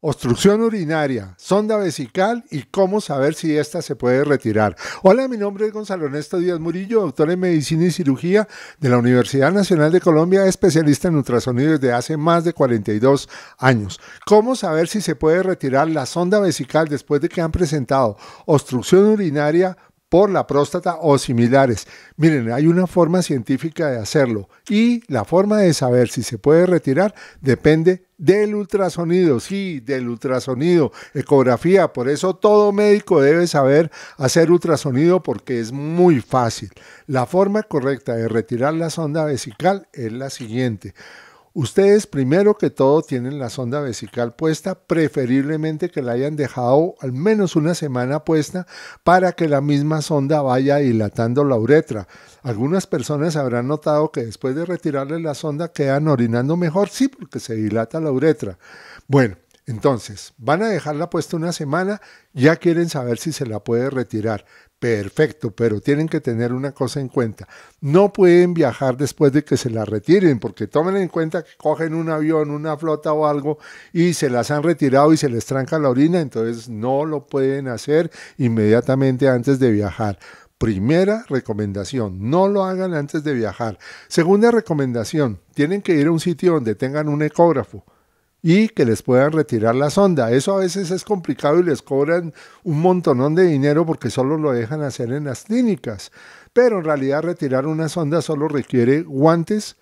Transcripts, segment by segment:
obstrucción urinaria, sonda vesical y cómo saber si ésta se puede retirar. Hola, mi nombre es Gonzalo Ernesto Díaz Murillo, doctor en Medicina y Cirugía de la Universidad Nacional de Colombia, especialista en ultrasonido desde hace más de 42 años. ¿Cómo saber si se puede retirar la sonda vesical después de que han presentado obstrucción urinaria, por la próstata o similares. Miren, hay una forma científica de hacerlo y la forma de saber si se puede retirar depende del ultrasonido, sí, del ultrasonido, ecografía, por eso todo médico debe saber hacer ultrasonido porque es muy fácil. La forma correcta de retirar la sonda vesical es la siguiente. Ustedes primero que todo tienen la sonda vesical puesta, preferiblemente que la hayan dejado al menos una semana puesta para que la misma sonda vaya dilatando la uretra. Algunas personas habrán notado que después de retirarle la sonda quedan orinando mejor, sí, porque se dilata la uretra. Bueno, entonces, van a dejarla puesta una semana, ya quieren saber si se la puede retirar. Perfecto, pero tienen que tener una cosa en cuenta. No pueden viajar después de que se la retiren, porque tomen en cuenta que cogen un avión, una flota o algo y se las han retirado y se les tranca la orina, entonces no lo pueden hacer inmediatamente antes de viajar. Primera recomendación, no lo hagan antes de viajar. Segunda recomendación, tienen que ir a un sitio donde tengan un ecógrafo y que les puedan retirar la sonda. Eso a veces es complicado y les cobran un montonón de dinero porque solo lo dejan hacer en las clínicas. Pero en realidad retirar una sonda solo requiere guantes,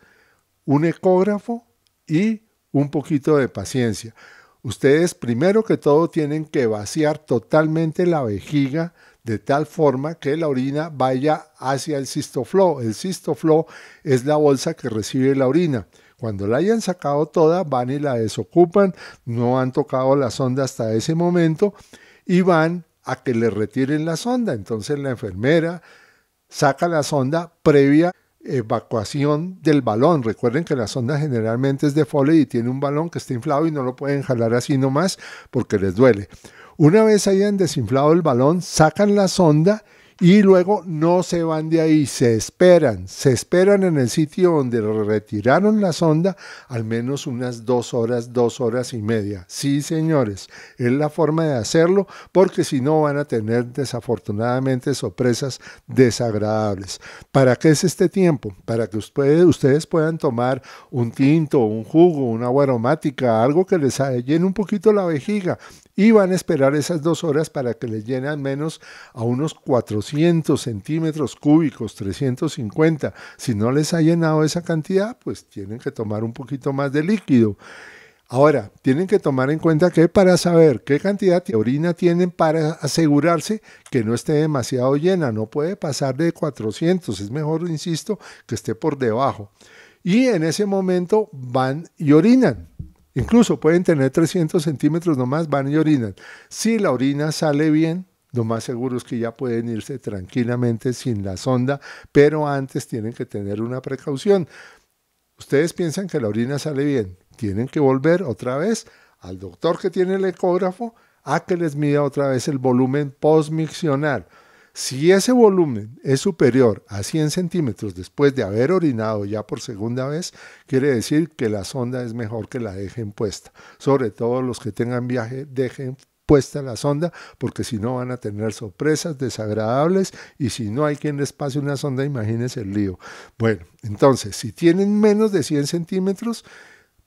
un ecógrafo y un poquito de paciencia. Ustedes primero que todo tienen que vaciar totalmente la vejiga de tal forma que la orina vaya hacia el cistoflow. El cistoflow es la bolsa que recibe la orina. Cuando la hayan sacado toda, van y la desocupan, no han tocado la sonda hasta ese momento y van a que le retiren la sonda. Entonces la enfermera saca la sonda previa evacuación del balón. Recuerden que la sonda generalmente es de Foley y tiene un balón que está inflado y no lo pueden jalar así nomás porque les duele. Una vez hayan desinflado el balón, sacan la sonda y luego no se van de ahí, se esperan, se esperan en el sitio donde retiraron la sonda al menos unas dos horas, dos horas y media. Sí, señores, es la forma de hacerlo porque si no van a tener desafortunadamente sorpresas desagradables. ¿Para qué es este tiempo? Para que ustedes, puedan tomar un tinto, un jugo, una agua aromática, algo que les llene un poquito la vejiga y van a esperar esas dos horas para que les llene al menos a unos 400 centímetros cúbicos, 350. Si no les ha llenado esa cantidad, pues tienen que tomar un poquito más de líquido. Ahora, tienen que tomar en cuenta que para saber qué cantidad de orina tienen para asegurarse que no esté demasiado llena, no puede pasar de 400, es mejor, insisto, que esté por debajo. Y en ese momento van y orinan. Incluso pueden tener 300 centímetros nomás, van y orinan. Si la orina sale bien, lo más seguro es que ya pueden irse tranquilamente sin la sonda, pero antes tienen que tener una precaución. Ustedes piensan que la orina sale bien, tienen que volver otra vez al doctor que tiene el ecógrafo a que les mida otra vez el volumen postmiccional. Si ese volumen es superior a 100 centímetros después de haber orinado ya por segunda vez, quiere decir que la sonda es mejor que la dejen puesta. Sobre todo los que tengan viaje, dejen puesta la sonda, porque si no van a tener sorpresas desagradables y si no hay quien les pase una sonda, imagínense el lío. Bueno, entonces, si tienen menos de 100 centímetros,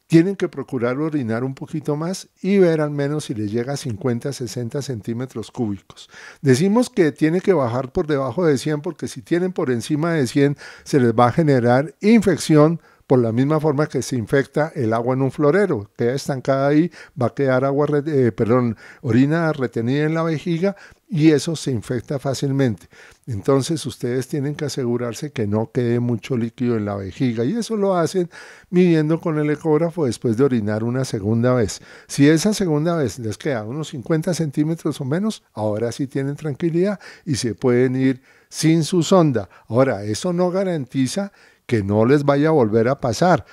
tienen que procurar orinar un poquito más y ver al menos si les llega a 50, 60 centímetros cúbicos. Decimos que tiene que bajar por debajo de 100 porque si tienen por encima de 100 se les va a generar infección por la misma forma que se infecta el agua en un florero, queda estancada ahí, va a quedar agua, eh, perdón, orina retenida en la vejiga y eso se infecta fácilmente. Entonces ustedes tienen que asegurarse que no quede mucho líquido en la vejiga y eso lo hacen midiendo con el ecógrafo después de orinar una segunda vez. Si esa segunda vez les queda unos 50 centímetros o menos, ahora sí tienen tranquilidad y se pueden ir sin su sonda. Ahora, eso no garantiza que no les vaya a volver a pasar.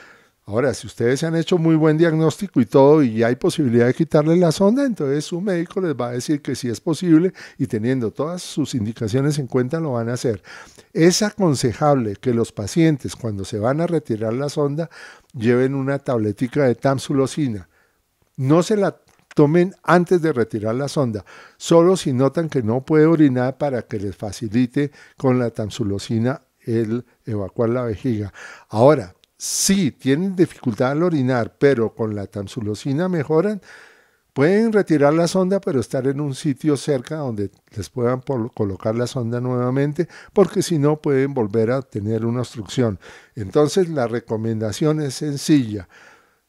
Ahora, si ustedes han hecho muy buen diagnóstico y todo y hay posibilidad de quitarle la sonda, entonces su médico les va a decir que sí es posible y teniendo todas sus indicaciones en cuenta lo van a hacer. Es aconsejable que los pacientes cuando se van a retirar la sonda lleven una tabletica de tamsulosina. No se la tomen antes de retirar la sonda, solo si notan que no puede orinar para que les facilite con la tamsulosina el evacuar la vejiga. Ahora, si tienen dificultad al orinar, pero con la tamsulosina mejoran, pueden retirar la sonda, pero estar en un sitio cerca donde les puedan colocar la sonda nuevamente, porque si no pueden volver a tener una obstrucción. Entonces, la recomendación es sencilla.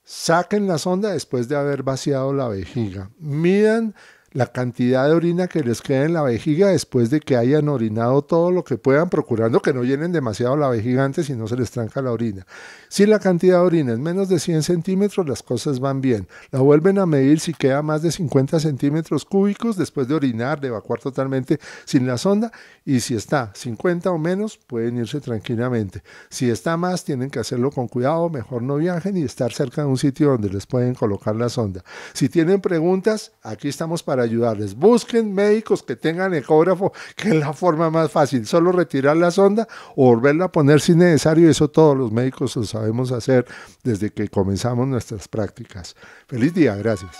Saquen la sonda después de haber vaciado la vejiga. Midan la cantidad de orina que les queda en la vejiga después de que hayan orinado todo lo que puedan, procurando que no llenen demasiado la vejiga antes y no se les tranca la orina. Si la cantidad de orina es menos de 100 centímetros, las cosas van bien. La vuelven a medir si queda más de 50 centímetros cúbicos después de orinar, de evacuar totalmente sin la sonda y si está 50 o menos, pueden irse tranquilamente. Si está más, tienen que hacerlo con cuidado, mejor no viajen y estar cerca de un sitio donde les pueden colocar la sonda. Si tienen preguntas, aquí estamos para ayudarles. Busquen médicos que tengan ecógrafo, que es la forma más fácil, solo retirar la sonda o volverla a poner si necesario. Eso todos los médicos lo sabemos hacer desde que comenzamos nuestras prácticas. Feliz día, gracias.